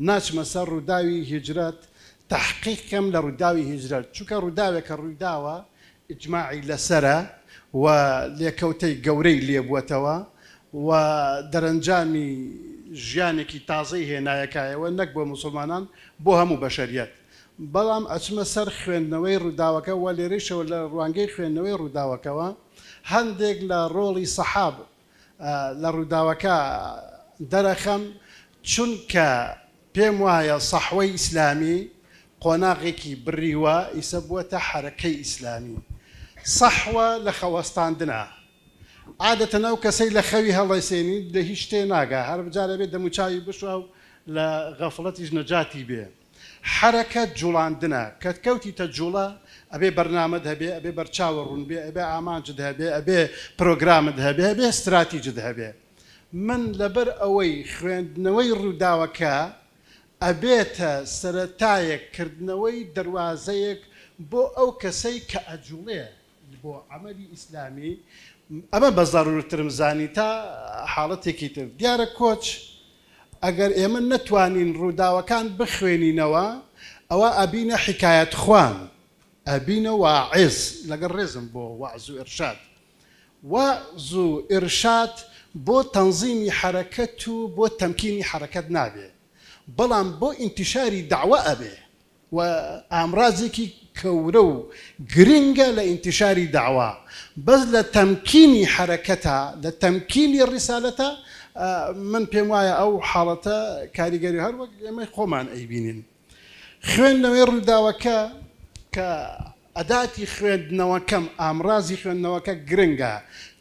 ناچمە سەر ڕووداوی هجرەت تحقیقکەم لە ڕووداوی هجرەت چونکە ڕووداوێکە ڕوویداوە ئجمماعی لەسرە و لێکەوتەی گەورەی لێبووتەوە و دەرەنجامی ژیانێکی تازەی هێنایەکایەوە نەک بۆ مسلمانان بۆ هەموو بەشریەت. بەڵام ئەچمە سەر خوێندنەوەی ڕووداوەکە و لێرەشەوە لە ڕوانگەی خوێندنەوەی ڕووداوەکەوە هەندێک لە ڕۆڵی سەحاب لە ڕووداوەکە دەرەخەم چونکە پێم وایە سەحوەی ئیسلامی قۆناغێکی بڕیوە ئیسە بووەتە حرەکەی ئیسلامی سەحوە لە خەوەستاندنا عادەتە ناو کەسەی لە خەوی هەڵیسێنی لە هیچ شتێ ناگا هەر بجارە بێت دەموچوی بشوا و لە غەفڵەتیش نەجاتی بێ حرەکەت جوڵاندنا کەتکەوتی تەجوڵە ئەبێ بەرنامەد هەبێ ئەبێ بەرچاوە ڕوونبێ ئەبێ ئامانجد هەبێ ئەبێ پرۆگرامت هەبێ بێ استراتیجد هەبێ من لەبەر ئەوەی خوێندنەوەی ڕووداوەکە ئەبێتە سەتایەکردنەوەی دەواازەیەک بۆ ئەو کەسەی کە ئەجوڵێ بۆ ئەمەدی ئیسلامی ئەمە بە زەرورترم زانی تا حاڵەتێکی تر دیارە کۆچ ئەگەر ئێمە نەتوانین ڕووداوەکان بخوێنینەوە ئەوە ئەبینە حکایەت خوان ئەبینە واعز لەگەر ڕێزم بۆ وعز و ئێرشاد وەزوو ئێرشاد بۆ تەنزیمی حرەکەت و بۆ تەمکینی حرەکەت نابێت بەڵام بۆ ئینتیشاری داوا ئەبێ و ئامرازێکی کەورە و گرنگە لە ئینتیشاری داوا بەس لە تەمکینی حرەکەتە لە تەمکینی ڕیسالەتە من پێم وایە ئەو حاڵەتە کاریگەری هەروەک ئێمە خۆمان ئەیبینین خوێندنەوەی ڕووداوەکە کە ئەداتی خوێندنەوەکەم ئامرازی خوێندنەوەکە گرنگە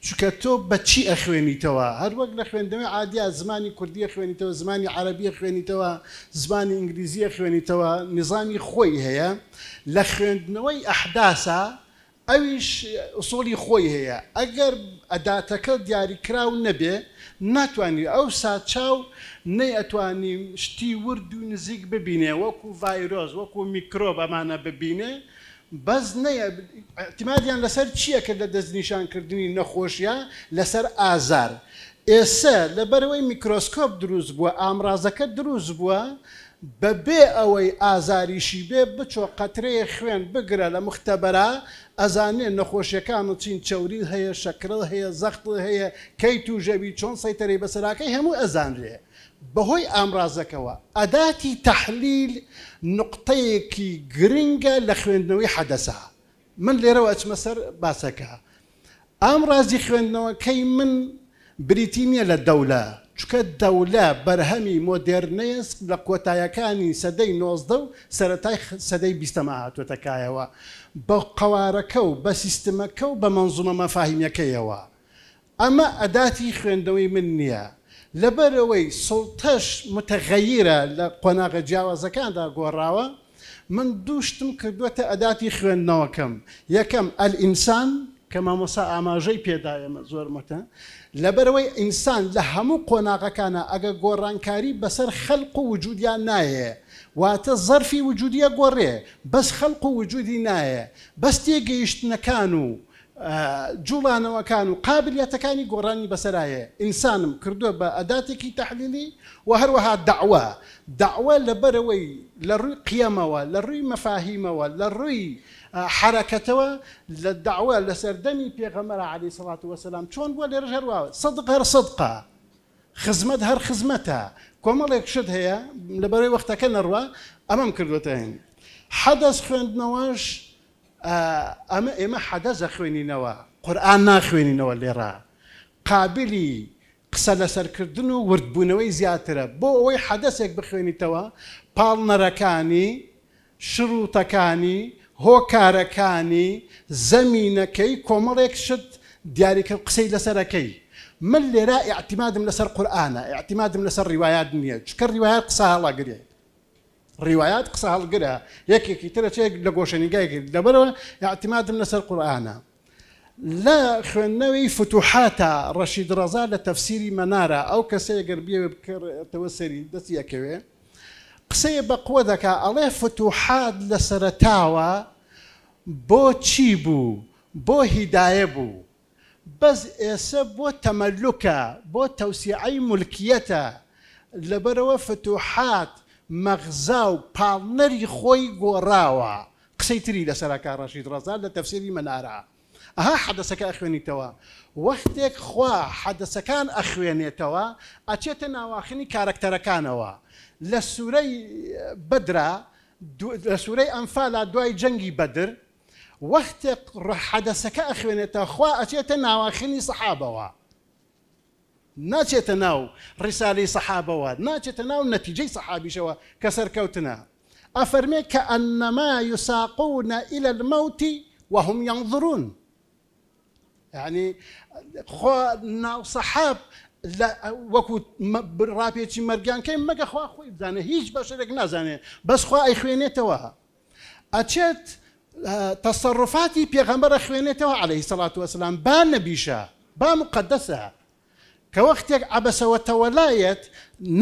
چکە تۆ بەچی ئەخوێنیتەوە هەروەک لە خوێندەوە عادیا زمانی کوردیە خوێنیتەوە زمانی عربیە خوێنیتەوە زمانی ئینگلیزیە خوێنیتەوە نظامی خۆی هەیە لە خوێندنەوەی ئەحداسا ئەویش سۆڵی خۆی هەیە ئەگەر ئەداتەکە دیاریکراو نەبێ ناتوانانی ئەو ساچاو نەی ئەتوانیم شتی ورد و نزیک ببینێ وەکو ڤایرۆز وەکو میکرۆ بەمانە ببینێ بەس نەیە احتیمادیان لەسەر چییە کرد لە دەستنیشانکردنی نەخۆشیە لەسەر ئازار. ئێسە لەبەرەوەی میکرۆسکۆپ دروست بووە ئامرازەکە دروست بووە بەبێ ئەوەی ئازاریشی بێ بچۆ قەترەیە خوێن بگرە لە مختەبەرە ئەزانێ نەخۆشیەکان و چین چوری هەیە شەکرڵ هەیە زەخت هەیە کەی توژەوی چۆن سەیتەری بەسەراکەی هەموو ئەزانرێ. بەهۆی ئامرازەکەەوە ئەداتی تحلیل نقطەیەکی گرنگە لە خوێندنەوەی حەدەسا من لێرەوە ئەچمە سەر باسەکە ئامرازی خوێندنەوەکەی من بریتی نیە لە دەولە چکە دەولە بەرهەمی مۆدررنەیەس لە کۆتایەکانی سەدەی نۆزدە و سەتای سەدەی بیستەمە هاتوۆتەکایەوە بە قوارەکە و بە سیستمەکە و بە منزومە مەفاهیمەکەیەوە ئەمە ئەداتی خوێندنەوەی من نییە لەبەرەوەی سڵتەش متەغەیرە لە قۆناغە جیاوازەکاندا گۆڕاوە من دووشتم کردوەتە ئەداتی خوێندنەوەکەم یەکەم ئەلئینسان کە مامۆسا ئاماژەی پێدایەمە زۆرمەتە لەبەرەوەی ئینسان لە هەموو قۆناغەکانە ئەگە گۆڕانکاری بەسەر خەلق و وجودیان نایە واتە زەرفی وجودیە گۆڕێ بەس خەلق و وجودی نایە بەس تێگەیشتنەکان و جوڵانەوەکان و قابلیەتەکانی گۆڕانی بەسەرایە ئینسانم کردووە بە ئەداتێکی تحلیلی و هەروەها داوا داوا لە بەرەوەی لە ڕووی قیەمەوە لە ڕووی مەفاهیمەوە لە ڕووی حرەکەتەوە لە داوا لە سەردەمی پێغەمەرە علی سڵات وەسلام چۆن بووە لێرە هەرواوە سەدق هەر سەدقە خزمەت هەر خزمەتە کۆمەڵێک شت هەیە لە بەرەوەی وەختەکە نەڕوە ئەمەم کردوتە هێن حەدەست خوێندنەوەش ئەمە ئێمە حەدەزە خوێنینەوە قورآان ناخوێنینەوە لێرا قابلی قسە لەسەرکردن و وردبوونەوەی زیاترە بۆ ئەوەی حەدەسێک بخوێنیتەوە پاڵنەرەکانی شروتەکانی هۆکارەکانی زەمینەکەی کۆمەڵێک شت دیاریکە قسەی لەسەرەکەی من لێرە ئاعتیمادم لەسەر قورآانە ئاعتیمادم لەسەر ڕیواات نییە چکە ڕیواات قسە هەڵاگرێت ڕیواات قسە هەڵگرە یەکێکی ترە چێک لە گۆشنیگایکی دەبەرەوە یاعتیمادم لەسەر قورآانە. لە خوێندنەوەی فتوحاتە ڕەشید ڕزا لە تەفسیری مەنارە ئەو کەسەیەگەر بێتەوە سەری دەستیەکەوێ. قسەیە بەقوە دەکا ئەڵێ فتوحات لە سەرتاوە بۆ چی بوو بۆ هیدایە بوو. بەس ئێسە بۆ تەمەلوکە بۆ تەوسعی ملکیەتە لەبەرەوە فتوحات مەغزا و پاڵنەری خۆی گۆڕاوە قسەی تری لەسەر کارڕەشید ڕزان لە تەفسیری منارە ئەها حەدەسەکە ئەخوێنیتەوە وەختێک خوا حەدەسەکان ئەخوێنێتەوە ئەچێتە ناواخنی کارکتەرەکانەوە لە سوورەی بدرا لە سوورەی ئەمفالا دوای جەنگی بەدر وەختێک ڕحەدەسەکە ئەخوێنێتە خوا ئەچێتە ناواخنی سەحابەوە. ناچێتە رسالي صحابة واد ناچێتە ناو نەتیجەی سەحابیشەوە کە سەرکەوتنە ئەفەرمێ کە ئەنەما یوساقونە ئیلە وهم ينظرون يعني خو ناو وكو وەکو مرجان مەرگیانکەی مەگە خوا هيج بزانێ هیچ بەشێک نازانێت بەس خوا ئەی خوێنێتەوە تصرفاتي بيغمبر پێغەمبەرە خوێنێتەوە عليه الصلاة والسلام بان نەبیشە با مقدسە کە وەختێک عبەسەوەتەوەلایەت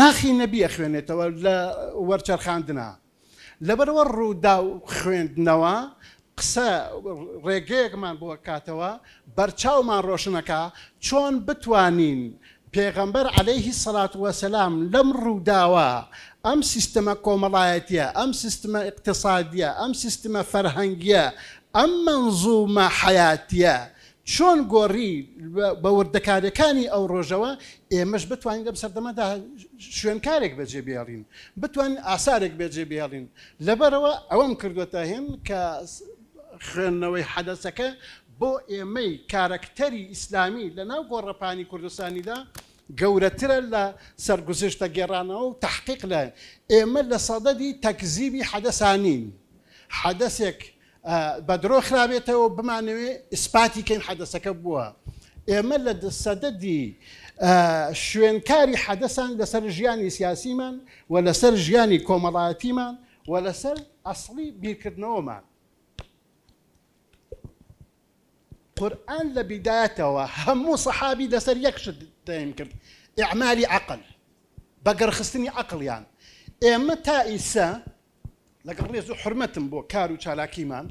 ناخی نەبی خوێنێتەوە لە وەرچەرخاندنا لەبەرەوە ڕوودا و خوێندنەوە قسە ڕێگەیەکمان بووە کاتەوە بەرچاومان ڕۆشنەکە چۆن بتوانین پێغەمبەر عليهەیهی سەلات وەسەسلام لەم ڕووداوە أم سیستەمە کۆمەڵایەتە أم سیستمە اقتصادیە أم سیستمە فەرهەنگیە أم منزومە حياتیە. چۆن گۆڕی بە وردەکارەکانی ئەو ڕۆژەوە ئێمەش بتوانین لە سەردەمەدا شوێنکارێک بەجێ بیاڕین بتوان ئاسارێک بێجێ بیاڕین لەبەرەوە ئەوەم کردوەتە هێن کە خوێندنەوەی حەدەسەکە بۆ ئێمەی کارکتەری ئیسلامی لە ناو گۆڕەپانی کوردستانیدا گەورەترە لە سەرگزیشتە گێڕانەوە و تحقیق لە ئێمە لە سەدەدی تەکزیبی حەدەسانین حەدەسێک بە درۆ خراپێتەوە بمانوێ ئیسپاتی کەین حەدەسەکە بووە. ئێمە لە سەدەدی شوێنکاری حەدەسان لەسەر ژیانی سیاسیمان و لەسەر ژیانی کۆمەڵایەتیمان و لەسەر ئەسڵی بیرکردنەوەمان. قورآن لە بیدایەتەوە هەموو سەحابی دەسەر یەکشت دەیم کرد ئعمالی عقل بەگەرخستنی عقلیان ئێمە تا ئیسە لەگەڵ ڕێز و حرمەتم بۆ کار و چالاکیمان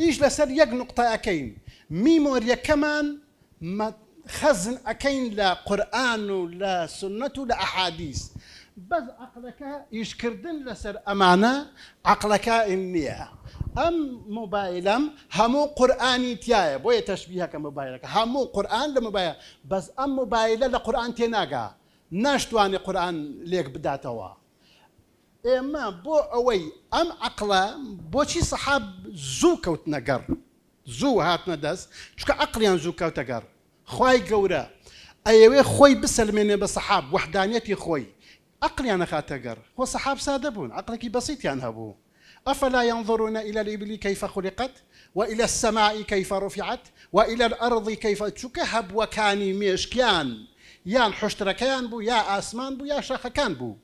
ئیش لەسەر یەک نقطە ئەەکەین میمۆریەکەمان خەزن ئەەکەین لە قورآن و لە سنت و لە ئەحادیث بەس عقلەکە ئیشکردن لەسەر ئەمانە عقلەکە نییە ئەم مۆبایلم هەموو قورآانی تایە بۆیە تەشببیەکە مۆبایلەکە هەموو قورآن لە مۆبایە بەس ئەم مۆبایلە لە قورآان تێناگا ناشتوانێ قورآن لێک بداتەوە ئێمە بۆ ئەوەی ئەم عقلە بۆچی صحاب زو کەوتنە زو زوو هاتنە دەست چکە ئەقلیان زو کەوتە گەڕ أيوة خوي گەورە ئەیەوێ خوي بسەلمێنێ بصحاب وحدانيتي خوي خۆی ئەقلیان نەخاتە گەڕ هو صحاب سادبون عقلك بسيط يعني هبو أفلا ينظرون إلى الإبل كيف خلقت وإلى السماء كيف رفعت وإلى الأرض كيف هب وكاني ميشكيان يان بو يا اسمان بو يا شاخ كان بو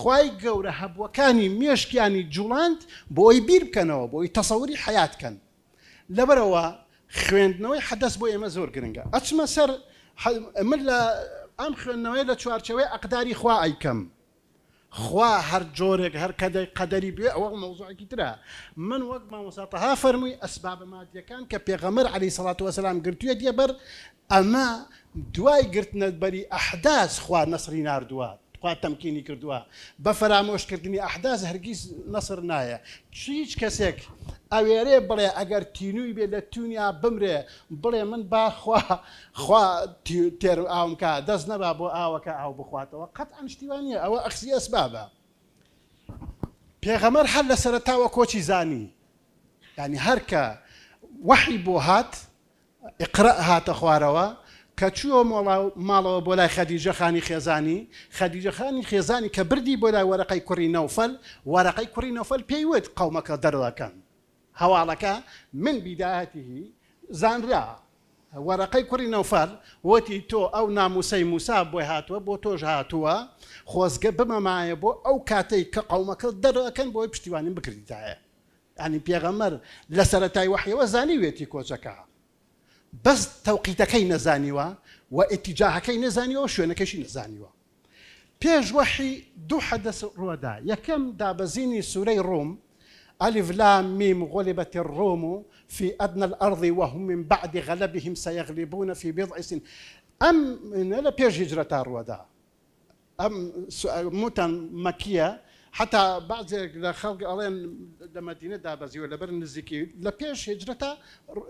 خی گەورە هەبووەکانی مێشکیانی جوڵاند بۆی بیر بکەنەوە بۆی تەسەوری حیاتکەن لەبەرەوە خوێندنەوەی حەدەست بۆ ئێمە زۆر گرنگە ئەچمە سەر من لە ئەم خوێندنەوەی لە چوارچەوەی ئەقداری خوا ئەیکەم خوا هەر جۆرێک هەر کەدەی قەدەری بێ ئەوە مەوزوعکی ترە من وەک مامۆساتەها فەرمووی ئەسباب مادیەکان کە پێغەمەر علی سەڵات وەسەسلام گرتووە دیێبەر ئەمە دوای گرتنەت بەری ئەحداس خوا نەسری نردووە خوا تەمکینی کردووە بە فرامۆشکردنی ئەحداز هەرگیز نەسر نایە هیچ کەسێک ئەوێرێ بڵێ ئەگەر تینووی بێ لە تونیا بمرێ بڵێ من باخوا تێر ئاومکە دەست نەبا بۆ ئاوەکە ئاو بخواتەوە قەت ئەنیشتیوانە ئەوە ئەخسی ئەسبابە پێغەمەر هەر لە سەرتاوە کۆچی زانی ینی هەرکە وەحی بۆ هات ئقرە هاتە خوارەوە کە چووە ماڵەوە بۆ لای خەدیجەخانی خێزانی خەدیجەخانی خێزانی کە بردی بۆ لای وەرەقەی کوڕی نەوفەل وەرەقەی کوڕی نەوفەل پێیوت قەومەکە دەردەکەن هەواڵەکە من بیداهەتی زانرا وەرەقەی کوڕی نەوفەر وتی تۆ ئەو ناموسەی موسا بۆی هاتووە بۆ تۆش هاتووە خۆزگە بمەمایە بۆ ئەو کاتەی کە قەومەکە دەرەکەن بۆی پشتیوانی بکردایە ئەنی پێغەمەر لە سەرەتای وحیەوە زانی وێتی کۆچەکە بەس تەوقیتەکەی نەزانیوە شو أنا نەزانیەوە شوێنەکەشی بيج وحي دو حدث رودا يا كم دابزيني سوري روم ألف لام ميم غلبت الروم في أدنى الأرض وهم من بعد غلبهم سيغلبون في بضع سنين أم لا بيج هجرة رودا أم موتا مكية حتى بعض خلق الان د مدينه د بازي ولا بر نزيكي لا هجرته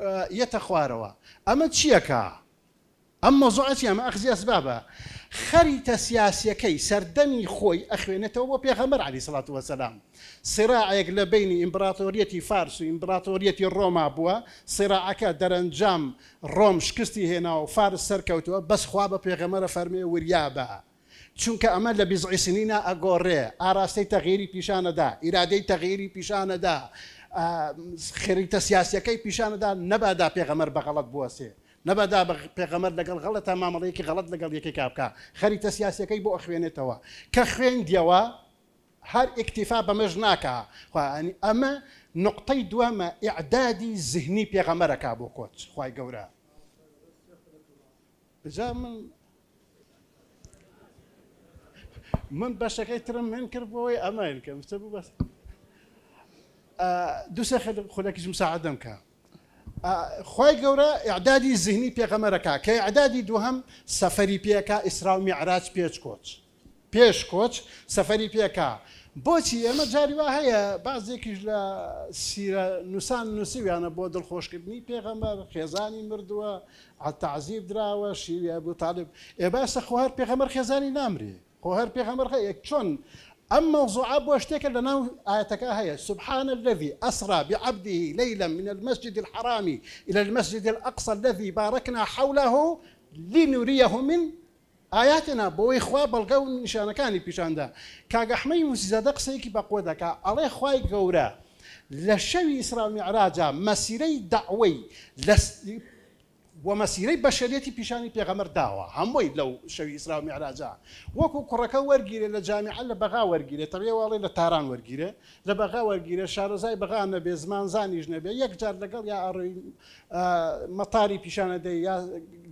آه، يتخواروا اما تشيكا اما زعت يا ما اخزي اسبابها خريطة سياسية كي سردمي خوي أخوينته هو بيغمر عليه الصلاة والسلام صراع يقل بين إمبراطورية فارس وإمبراطورية روما بوا صراع درنجام روم شكستي هنا وفارس سركوتو بس خوابه بيغمر فرمي وريابا چونکە ئەمە لە بیزعیسنینا ئەگۆڕێ ئاراستەی تەغیری پیشانەدا ئیرادەی تەغیری پیشانەدا خێریتە سیاسەکەی پیشانەدا نەبادا پێغەمەر بەغەڵت بووەسێ نەبادا پێغەمەر لەگەڵ غەڵە تا مامەڵەیەکی غەڵت لەگەڵ یەکێک کابکە خەریتە سیاسەکەی بۆ ئەخوێنێتەوە کە خوێندیەوە هەر ئیکتیفا بەمەژ ناکەنی ئەمە نقطەی دووەمە ئعدادی زهنی پێغەمەرەکە بۆ کۆچ خی گەورە. بجا من من بەشەکەی ترم من کرد بۆەوەی ئەمان کە مستە بوو بەس دوسێ خ خولەکیشم ساعدم کە خی گەورە عدادی زیهنی پێغەمەرەکە کە عدادی دووهم سەفەری پێکە ئیسراومی عراج پێچ کۆچ پێش کۆچ سەفەری پێکە بۆچی ئێمە جاری وا هەیە بازێکیش لە سیرە نووسان نووسویانە بۆ دڵخۆشکردنی پێغەمەر خێزانی مردووە عتەعزیب درراوە شیوی بوو تاالب ئێ باسە خوار پێغەمەر خێزانی نامرێ قهر هەر پێخەمەر هەیە چۆن ئەم مەوزوعە بۆ شتێکە لە ناو سبحان الذي أسرى بعبده ليلا من المسجد الحرام إلى المسجد الأقصى الذي باركنا حوله لنريه من ئاياتنا بۆی خوا بەڵگە و نیشانەکانی كاق أحمي وسیزەدە قسەیەکی بەقوۆ دەکا ئەڵێ خی گەورە لە شەوی ئیسرامی عراجا مەسیرەی داوەی وەمەسیرەی بەشێتی پیشانی پێغەمەر داوە هەمووی لەو شەوی ئیسلامی عراجا وەکو کوڕەکە وەرگیرێ لە جامیعە لە بەغا وەرگیرێ تەبێواڵی لە تاران وەرگیرە لە بەغا وەرگیرە شارەزای بەغا نەبێ زمان زانیش نەبێ یەک جار لەگەڵ یا ئەڕوی مەتاری پیشانە دەی یا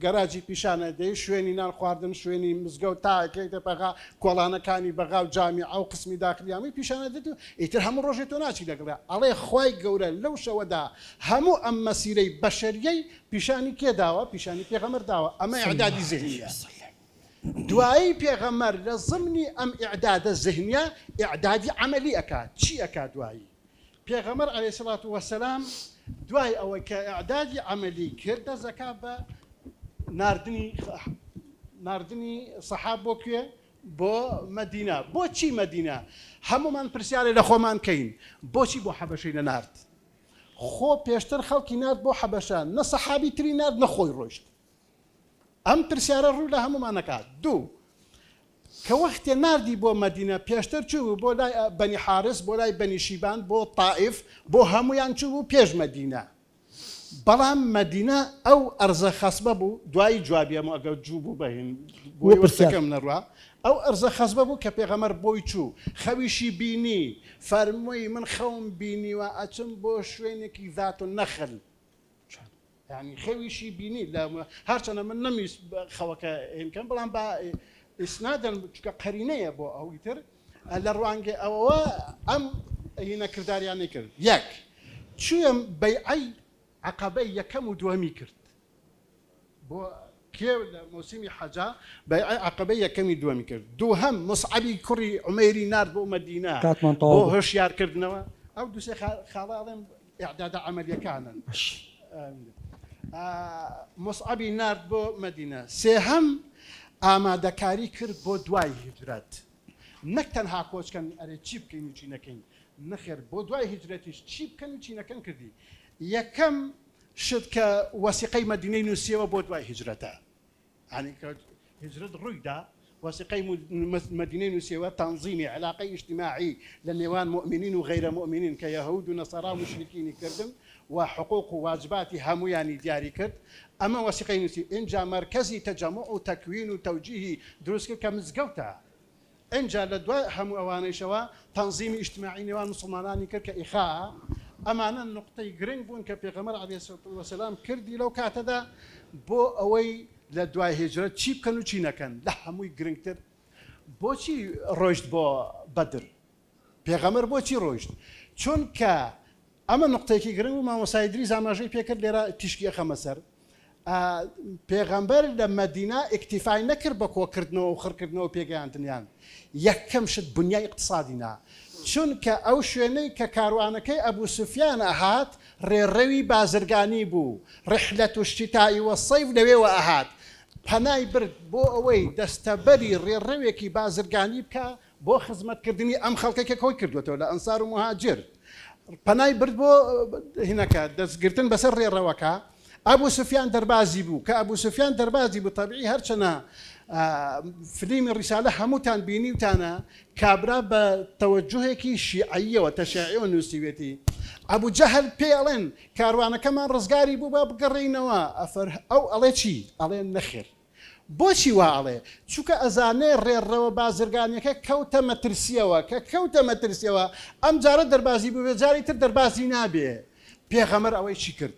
گەراجی پیشانە دەی شوێنی نان خواردن شوێنی مزگەوت تاکەی دەپەغا کۆڵانەکانی بەغا و جامی ئەو قسمی داخلیامی پیشانە دەت و ئیتر هەموو ڕۆژێت تۆ ناچی لەگەڵە ئەڵێ خی گەورە لەو شەوەدا هەموو ئەم مەسیرەی بەشریەی پیشانی کێ داوە پیشانی پێغەمەر داوە ئەمە عدادی زیهنیە دوایی پێغەمەر لە زمنی ئەم ئعدادە زیهنیە ئعدادی عملی ئەکات چی ئەکات دوایی پێغەمەر ئەلێ سڵات وەسەسلام دوای ئەوە کە ئعدادی عملی کردە زەکا بە نردنی نردنی سەحاب بۆ کوێ بۆ مەدینا بۆچی مەدینا هەمومان پرسیارێ لە خۆمان کەین بۆچی بۆ حەبەشەی لە نرد خۆ پێشتر خەڵکی نات بۆ حەبەشان نە سەحابی تری نات نەخۆی ڕۆیشت ئەم پرسیارە ڕوو لە هەمومان نکات دوو کە وەختێ نردی بۆ مدینە پێشتر چوو بۆ لای بەنی حارس بۆ لای بەنیشیبان بۆ تاائف بۆ هەمویان چوو بوو پێش مدینە بەڵام مەدینا ئەو ئەرزە خەسبە بوو دوایی جوابیم و ئەگە جوو بوو بەهین پرسەکەم نەڕوا ئەو ئەرزە خەسبە بوو کە پێغەمەر بۆی چوو خەویشی بینی فەرمووی من خەوم بینیوە ئەچم بۆ شوێنێکی ذات و نەخل ینی خەویشی بینی هەرچەنە من نەویست خەوەکە هێنکەم بەڵام بە ئیسنادن چکە قەرینەیە بۆ ئەویتر لە ڕوانگە ئەوەوە ئەم هینەکردداریان نکرد یەک چیم بەیعی عقبه یکم و دوامی کرد کیو در کێو حجا با عقبه یکم و دوامی کرد دوو هەم مسعبی کوڕی عمەیری نرد بۆ مەدینا بۆ هۆشیارکردنەوە ئەو دوسێ خاڵاڵێن ئعدادا ئەعملیەکانن مسعبی نرد سه هم آه، آماده کاری کرد بۆ دوای هجرەت نەک تەنها کۆچکەن ئەرێ چی بکەین و چینەکەین نەخێر بۆ دوای هجرتش چی بکەن و چینەکەن کردی یەکەم شت کە وەسیقەی مەدینەی نووسیەوە بۆ دوای هجرەتە هجرت ڕوویدا يعني وەسیقەی مدینەی نووسیەوە تەنزیمی علاقی اجتماعی لە نێوان مؤمنين و غیرە مؤمنین کە یەهود و نەسەرا مشرکینی کردن و حقوق و واجباتی هەمویانی دیاری کرد ئەمە وەسیقەی نووسی اینجا مرکزی تەجەمع و تەکوین و تەوجیهی دروستکرد کە مزگەوتە اینجا لە ئەمانە نقطەی گرنگ بوون کە پێغەمەر عسلام کردی لەو کاتەدا بۆ ئەوەی لە دوای هێجرە چی بکەن و چی نەکەن لە هەمووی گرنگتر بۆچی ڕۆیشت بۆ بەدر پێغەمەر بۆچی ڕۆیشت چۆن کە ئەمە نقطێکی گرنگ و مامۆسایدری زاماژەی پێکرد لێرە تیشکی خەمەسەر پێغەمبەر لە مەدینا ئەکتیفای نەکرد بە کۆکردنەوە و خڕکردنەوە پێگەیاندنیان یەکەم شت بنیای اقتصادینا چونکە ئەو شوێنەی کە کاروانەکەی ئەبوو سوفیان ئەهات ڕێڕەوی بازرگانی بوو ڕحلەت وشتیتایی وە سەیف لەوێوە ئەهات پەنای برد بۆ ئەوەی دەستەبەری ڕێڕەوێکی بازرگانی بکە بۆ خزمەتکردنی ئەم خەڵکێکە کۆی کردوێتەوە لە ئەنسار و مهاجر پەنای برد بۆ هینەکە دەستگرتن بەسەر ڕێڕەوەکە ئەبوو سوفیان دەربازی بوو کە ئەبوو سوفیان دەربازی بوو تەبیعی هەرچەنە فلیمی ڕیسالە هەمووتان بینیوتانە کابرا بە تەوەجوهێکی شیعیەوە تەشیعیەوە نووسیوێتی ئەبوو جەهل پێڵێن کاروانەکەمان ڕزگاری بوو بە بگەڕینەوە ئەفەر ئەو ئەڵێ چی ئەڵێن نەخێر بۆچی واڵێ چووکە ئەزانێ ڕێڕەوە بازرگانیەکە کەوتە مەترسیەوە کە کەوتە مەترسیەوە ئەم جارە دەربازی بوێ جاری تر دەربازی نابێ پێغەمەر ئەوەی چی کرد.